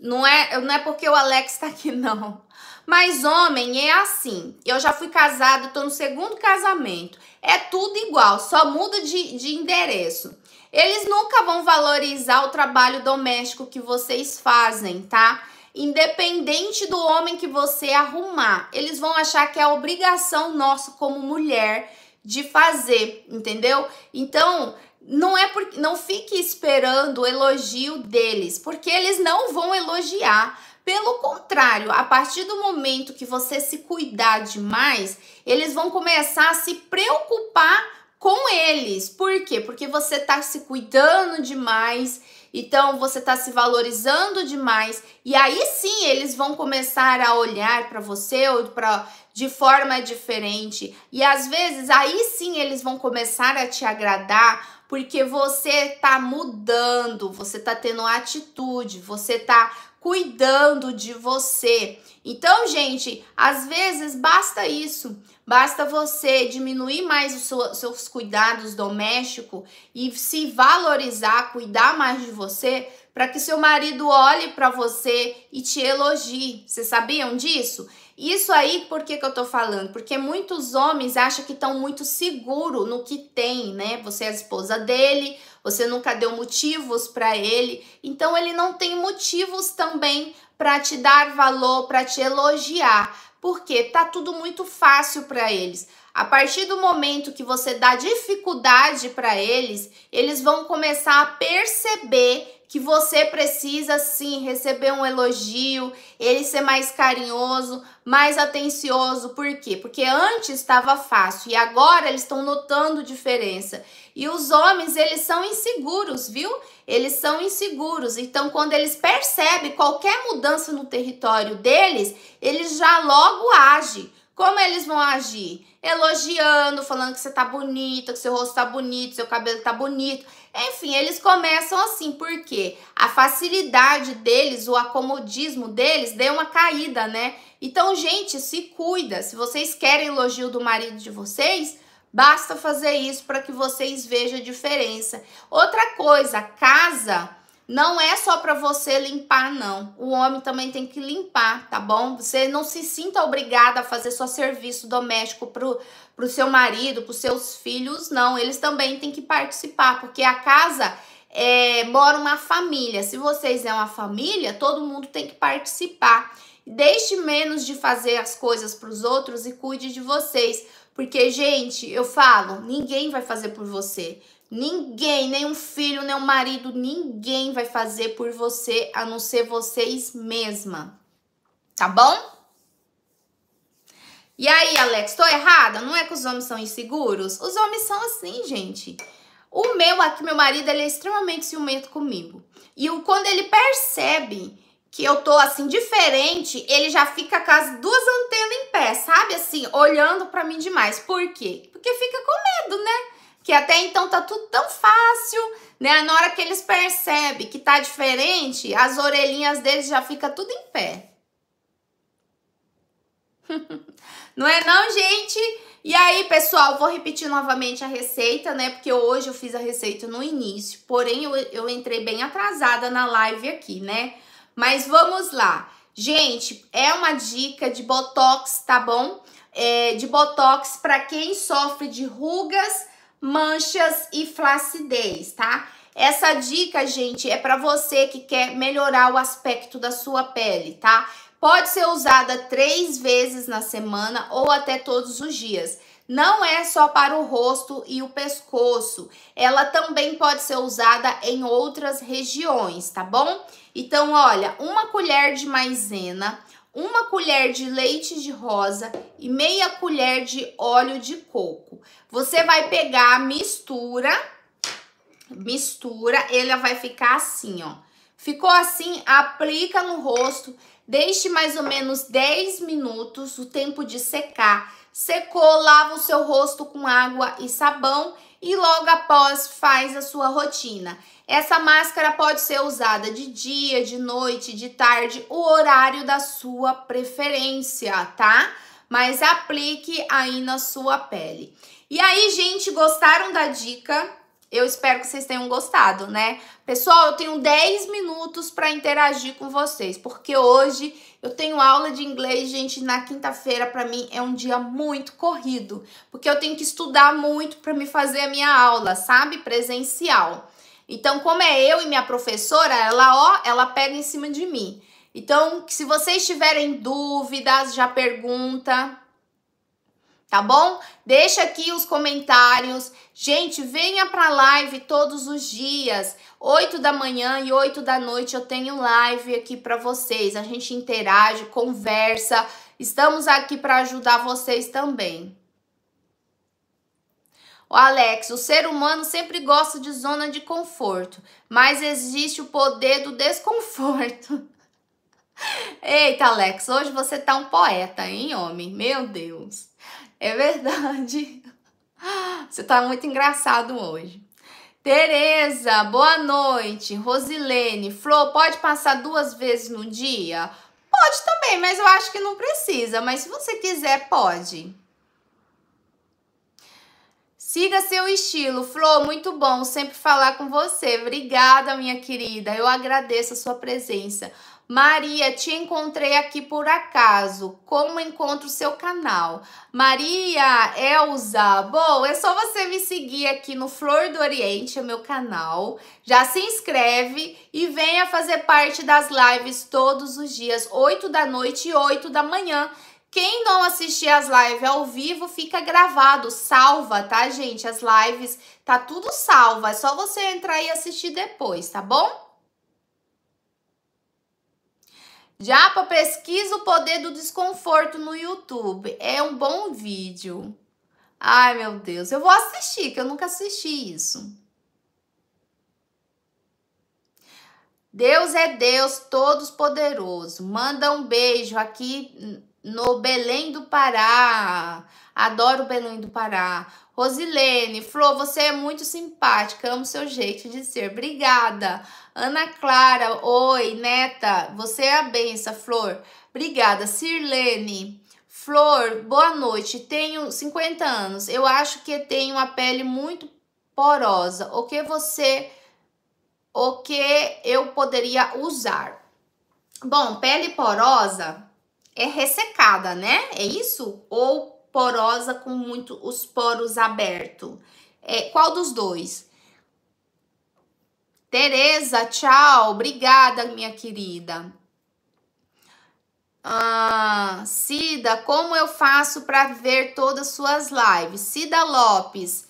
Não é, não é porque o Alex tá aqui, não. Mas homem é assim. Eu já fui casada, tô no segundo casamento. É tudo igual, só muda de, de endereço. Eles nunca vão valorizar o trabalho doméstico que vocês fazem, tá? Independente do homem que você arrumar, eles vão achar que é obrigação nossa como mulher de fazer, entendeu? Então, não é porque não fique esperando o elogio deles, porque eles não vão elogiar. Pelo contrário, a partir do momento que você se cuidar demais, eles vão começar a se preocupar com eles. Por quê? Porque você está se cuidando demais, então você está se valorizando demais, e aí sim eles vão começar a olhar para você ou para de forma diferente. E às vezes aí sim eles vão começar a te agradar porque você tá mudando, você tá tendo atitude, você tá cuidando de você. Então, gente, às vezes basta isso. Basta você diminuir mais os seus cuidados domésticos e se valorizar, cuidar mais de você, para que seu marido olhe para você e te elogie. Vocês sabiam disso? Isso aí, por que, que eu tô falando? Porque muitos homens acham que estão muito seguro no que tem, né? Você é a esposa dele, você nunca deu motivos para ele, então ele não tem motivos também para te dar valor, para te elogiar, porque tá tudo muito fácil para eles. A partir do momento que você dá dificuldade para eles, eles vão começar a perceber que você precisa sim receber um elogio, ele ser mais carinhoso, mais atencioso. Por quê? Porque antes estava fácil e agora eles estão notando diferença. E os homens, eles são inseguros, viu? Eles são inseguros. Então, quando eles percebem qualquer mudança no território deles, eles já logo agem como eles vão agir? Elogiando, falando que você tá bonita, que seu rosto tá bonito, seu cabelo tá bonito. Enfim, eles começam assim, porque a facilidade deles, o acomodismo deles, deu uma caída, né? Então, gente, se cuida. Se vocês querem elogio do marido de vocês, basta fazer isso para que vocês vejam a diferença. Outra coisa, casa não é só para você limpar, não. O homem também tem que limpar, tá bom? Você não se sinta obrigada a fazer só serviço doméstico pro, pro seu marido, pros seus filhos, não. Eles também têm que participar, porque a casa é, mora uma família. Se vocês é uma família, todo mundo tem que participar. Deixe menos de fazer as coisas para os outros e cuide de vocês. Porque, gente, eu falo, ninguém vai fazer por você. Ninguém, nenhum filho, nenhum marido, ninguém vai fazer por você a não ser vocês mesma. Tá bom? E aí, Alex, tô errada? Não é que os homens são inseguros? Os homens são assim, gente. O meu aqui, meu marido, ele é extremamente ciumento comigo. E o, quando ele percebe que eu tô assim diferente, ele já fica com as duas antenas em pé, sabe? Assim, olhando para mim demais. Por quê? Porque fica com medo, né? que até então tá tudo tão fácil, né? Na hora que eles percebem que tá diferente, as orelhinhas deles já fica tudo em pé. não é não, gente? E aí, pessoal, vou repetir novamente a receita, né? Porque hoje eu fiz a receita no início, porém eu, eu entrei bem atrasada na live aqui, né? Mas vamos lá. Gente, é uma dica de botox, tá bom? É, de botox para quem sofre de rugas manchas e flacidez, tá? Essa dica, gente, é para você que quer melhorar o aspecto da sua pele, tá? Pode ser usada três vezes na semana ou até todos os dias. Não é só para o rosto e o pescoço, ela também pode ser usada em outras regiões, tá bom? Então, olha, uma colher de maisena, uma colher de leite de rosa e meia colher de óleo de coco. Você vai pegar, mistura, mistura, ela vai ficar assim, ó. Ficou assim, aplica no rosto, deixe mais ou menos 10 minutos o tempo de secar. Secou, lava o seu rosto com água e sabão e logo após faz a sua rotina. Essa máscara pode ser usada de dia, de noite, de tarde, o horário da sua preferência, tá? Mas aplique aí na sua pele. E aí, gente, gostaram da dica? Eu espero que vocês tenham gostado, né? Pessoal, eu tenho 10 minutos para interagir com vocês, porque hoje eu tenho aula de inglês, gente, na quinta-feira para mim é um dia muito corrido, porque eu tenho que estudar muito para me fazer a minha aula, sabe? Presencial. Então, como é eu e minha professora, ela ó, ela pega em cima de mim. Então, se vocês tiverem dúvidas, já pergunta, tá bom? Deixa aqui os comentários. Gente, venha pra live todos os dias, 8 da manhã e 8 da noite eu tenho live aqui para vocês. A gente interage, conversa. Estamos aqui para ajudar vocês também. O Alex, o ser humano sempre gosta de zona de conforto, mas existe o poder do desconforto. Eita, Alex, hoje você tá um poeta, hein, homem? Meu Deus. É verdade. Você tá muito engraçado hoje. Tereza, boa noite. Rosilene, Flor, pode passar duas vezes no dia? Pode também, mas eu acho que não precisa. Mas se você quiser, pode. Siga seu estilo. Flor, muito bom sempre falar com você. Obrigada, minha querida. Eu agradeço a sua presença. Maria, te encontrei aqui por acaso. Como encontro o seu canal? Maria Elza, bom, é só você me seguir aqui no Flor do Oriente, é meu canal. Já se inscreve e venha fazer parte das lives todos os dias, 8 da noite e 8 da manhã. Quem não assistir as lives ao vivo, fica gravado, salva, tá, gente? As lives, tá tudo salva, é só você entrar e assistir depois, tá bom? Japa, pesquisa o poder do desconforto no YouTube. É um bom vídeo. Ai, meu Deus, eu vou assistir, que eu nunca assisti isso. Deus é Deus Todo-Poderoso. Manda um beijo aqui no Belém do Pará. Adoro Belém do Pará. Rosilene, Flor, você é muito simpática, amo seu jeito de ser. Obrigada. Ana Clara, oi, neta, você é a benção, Flor. Obrigada. Sirlene, Flor, boa noite. Tenho 50 anos. Eu acho que tenho uma pele muito porosa. O que você o que eu poderia usar? Bom, pele porosa é ressecada, né? É isso? Ou porosa com muito os poros abertos? É, qual dos dois? Tereza, tchau, obrigada, minha querida. Ah, Cida, como eu faço para ver todas suas lives? Cida Lopes,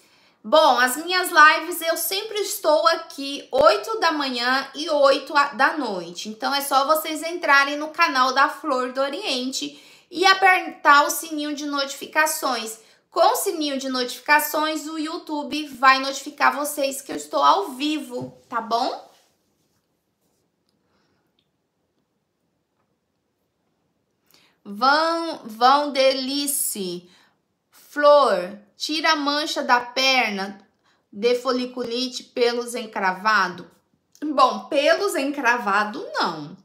Bom, as minhas lives eu sempre estou aqui 8 da manhã e 8 da noite. Então é só vocês entrarem no canal da Flor do Oriente e apertar o sininho de notificações. Com o sininho de notificações, o YouTube vai notificar vocês que eu estou ao vivo, tá bom? Vão, vão delice. Flor, Tira a mancha da perna de foliculite, pelos encravado? Bom, pelos encravado não,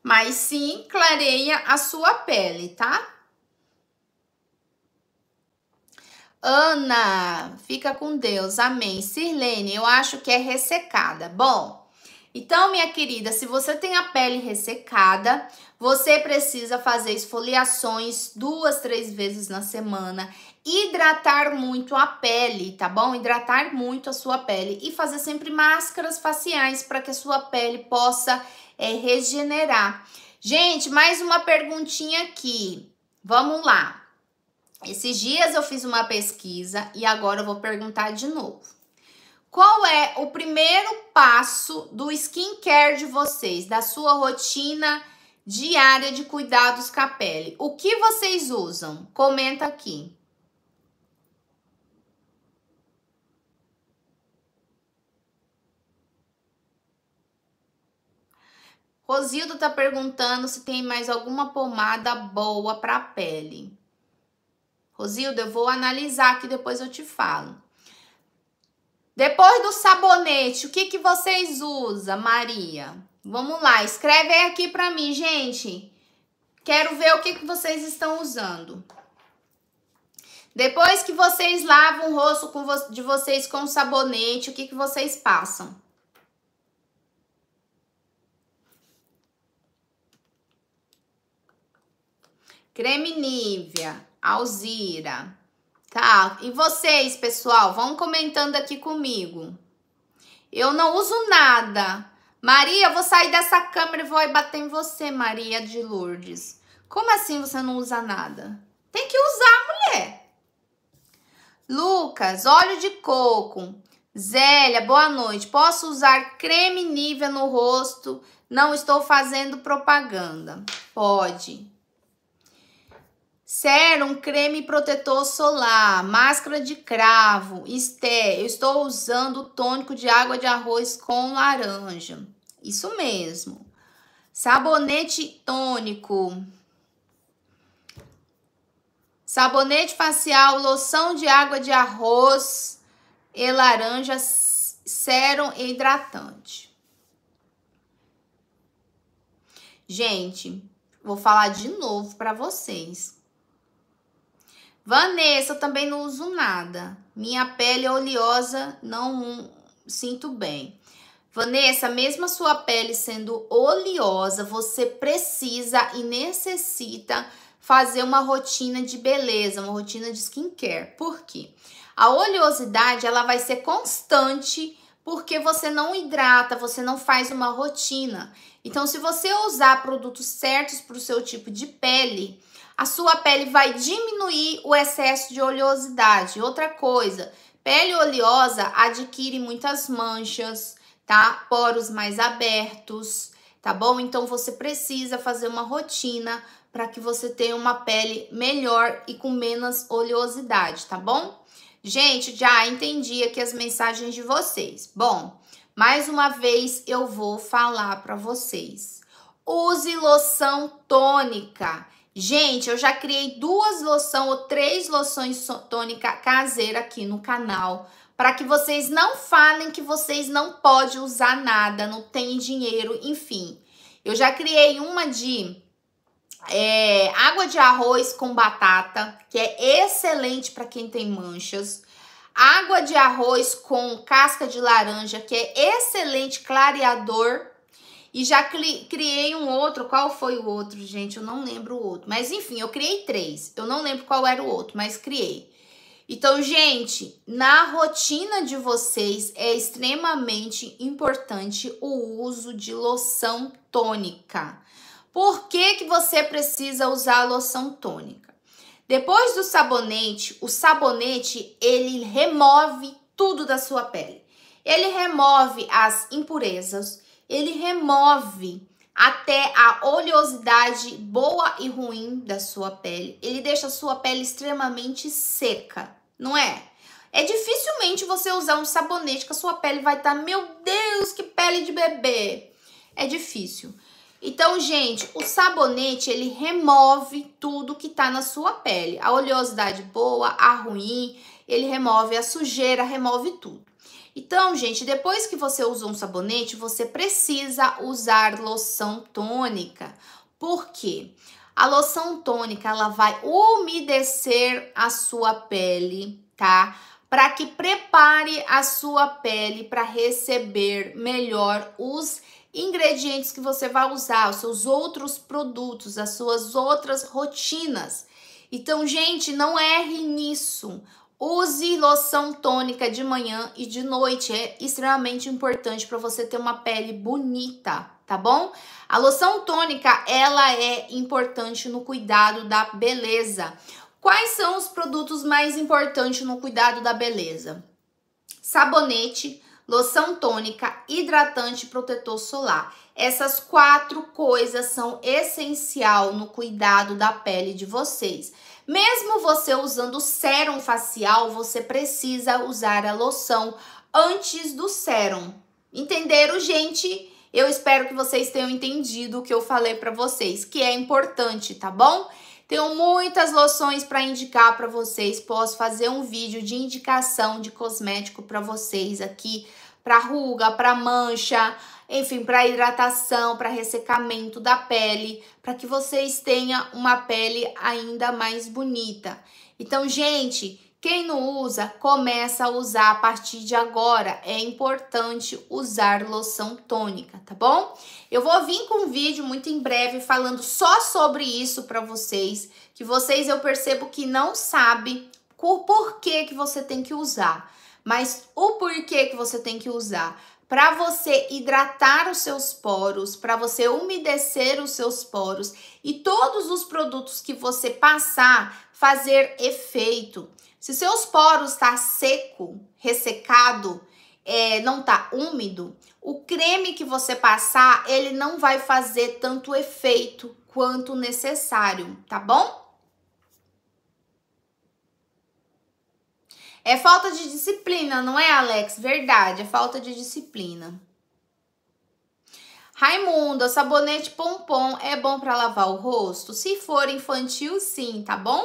mas sim clareia a sua pele, tá? Ana, fica com Deus, amém. Sirlene, eu acho que é ressecada. Bom, então, minha querida, se você tem a pele ressecada, você precisa fazer esfoliações duas, três vezes na semana hidratar muito a pele, tá bom? Hidratar muito a sua pele e fazer sempre máscaras faciais para que a sua pele possa é, regenerar. Gente, mais uma perguntinha aqui. Vamos lá. Esses dias eu fiz uma pesquisa e agora eu vou perguntar de novo. Qual é o primeiro passo do skincare de vocês, da sua rotina diária de cuidados com a pele? O que vocês usam? Comenta aqui. Rosildo tá perguntando se tem mais alguma pomada boa para a pele. Rosildo, eu vou analisar aqui depois eu te falo. Depois do sabonete, o que, que vocês usam, Maria? Vamos lá, escreve aqui para mim, gente. Quero ver o que, que vocês estão usando. Depois que vocês lavam o rosto vo de vocês com sabonete, o que, que vocês passam? Creme Nívia, Alzira. Tá? E vocês, pessoal, vão comentando aqui comigo. Eu não uso nada. Maria, eu vou sair dessa câmera e vou bater em você, Maria de Lourdes. Como assim você não usa nada? Tem que usar, mulher. Lucas, óleo de coco. Zélia, boa noite. Posso usar creme Nívia no rosto? Não estou fazendo propaganda. Pode. Serum creme protetor solar, máscara de cravo, esté. Eu estou usando o tônico de água de arroz com laranja. Isso mesmo. Sabonete tônico. Sabonete facial, loção de água de arroz e laranja, sérum hidratante. Gente, vou falar de novo para vocês. Vanessa, eu também não uso nada. Minha pele é oleosa, não sinto bem. Vanessa, mesmo a sua pele sendo oleosa, você precisa e necessita fazer uma rotina de beleza, uma rotina de skincare. Por quê? A oleosidade, ela vai ser constante porque você não hidrata, você não faz uma rotina. Então, se você usar produtos certos para o seu tipo de pele, a sua pele vai diminuir o excesso de oleosidade. Outra coisa, pele oleosa adquire muitas manchas, tá? Poros mais abertos, tá bom? Então você precisa fazer uma rotina para que você tenha uma pele melhor e com menos oleosidade, tá bom? Gente, já entendi aqui as mensagens de vocês. Bom, mais uma vez eu vou falar para vocês. Use loção tônica. Gente, eu já criei duas loções ou três loções tônica caseira aqui no canal para que vocês não falem que vocês não podem usar nada, não tem dinheiro, enfim. Eu já criei uma de é, água de arroz com batata, que é excelente para quem tem manchas. Água de arroz com casca de laranja, que é excelente clareador e já criei um outro. Qual foi o outro, gente? Eu não lembro o outro. Mas enfim, eu criei três. Eu não lembro qual era o outro, mas criei. Então, gente, na rotina de vocês é extremamente importante o uso de loção tônica. Por que, que você precisa usar a loção tônica? Depois do sabonete, o sabonete ele remove tudo da sua pele. Ele remove as impurezas, ele remove até a oleosidade boa e ruim da sua pele. Ele deixa a sua pele extremamente seca, não é? É dificilmente você usar um sabonete que a sua pele vai estar, tá, meu Deus, que pele de bebê. É difícil. Então, gente, o sabonete, ele remove tudo que tá na sua pele. A oleosidade boa, a ruim, ele remove a sujeira, remove tudo. Então, gente, depois que você usou um sabonete, você precisa usar loção tônica. Por quê? A loção tônica, ela vai umedecer a sua pele, tá? Para que prepare a sua pele para receber melhor os ingredientes que você vai usar, os seus outros produtos, as suas outras rotinas. Então, gente, não erre nisso. Use loção tônica de manhã e de noite, é extremamente importante para você ter uma pele bonita, tá bom? A loção tônica, ela é importante no cuidado da beleza. Quais são os produtos mais importantes no cuidado da beleza? Sabonete, loção tônica, hidratante e protetor solar. Essas quatro coisas são essencial no cuidado da pele de vocês. Mesmo você usando sérum facial, você precisa usar a loção antes do sérum. Entenderam, gente? Eu espero que vocês tenham entendido o que eu falei para vocês, que é importante, tá bom? Tenho muitas loções para indicar para vocês. Posso fazer um vídeo de indicação de cosmético para vocês aqui, para ruga, para mancha, enfim, para hidratação, para ressecamento da pele, para que vocês tenham uma pele ainda mais bonita. Então, gente, quem não usa, começa a usar a partir de agora. É importante usar loção tônica, tá bom? Eu vou vir com um vídeo muito em breve falando só sobre isso para vocês, que vocês eu percebo que não sabe por porquê que você tem que usar, mas o porquê que você tem que usar para você hidratar os seus poros, para você umedecer os seus poros e todos os produtos que você passar fazer efeito. Se seus poros está seco, ressecado, é, não tá úmido, o creme que você passar ele não vai fazer tanto efeito quanto necessário, tá bom? É falta de disciplina, não é, Alex? Verdade, é falta de disciplina. Raimundo, sabonete pompom é bom para lavar o rosto? Se for infantil, sim, tá bom?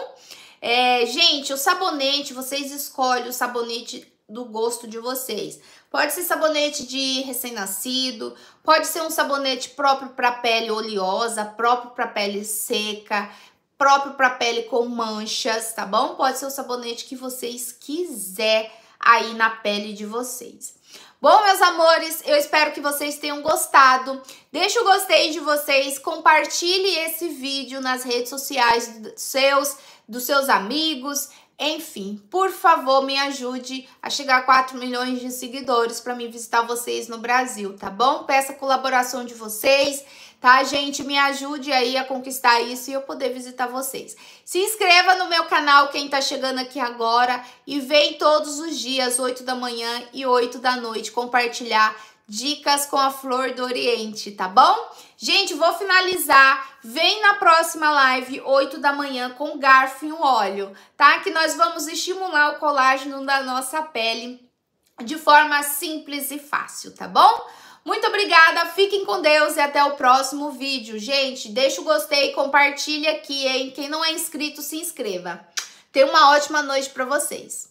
É, gente, o sabonete, vocês escolhem o sabonete do gosto de vocês. Pode ser sabonete de recém-nascido, pode ser um sabonete próprio para pele oleosa, próprio para pele seca, próprio para pele com manchas, tá bom? Pode ser o sabonete que vocês quiser aí na pele de vocês. Bom, meus amores, eu espero que vocês tenham gostado. Deixa o gostei de vocês, compartilhe esse vídeo nas redes sociais seus, dos seus amigos, enfim, por favor, me ajude a chegar a 4 milhões de seguidores para mim visitar vocês no Brasil, tá bom? Peço a colaboração de vocês, tá, gente? Me ajude aí a conquistar isso e eu poder visitar vocês. Se inscreva no meu canal, quem tá chegando aqui agora, e vem todos os dias, 8 da manhã e 8 da noite, compartilhar Dicas com a Flor do Oriente, tá bom? Gente, vou finalizar. Vem na próxima live, 8 da manhã, com garfo e um óleo, tá? Que nós vamos estimular o colágeno da nossa pele de forma simples e fácil, tá bom? Muito obrigada, fiquem com Deus e até o próximo vídeo. Gente, deixa o gostei, compartilha aqui, hein? Quem não é inscrito, se inscreva. Tenha uma ótima noite para vocês.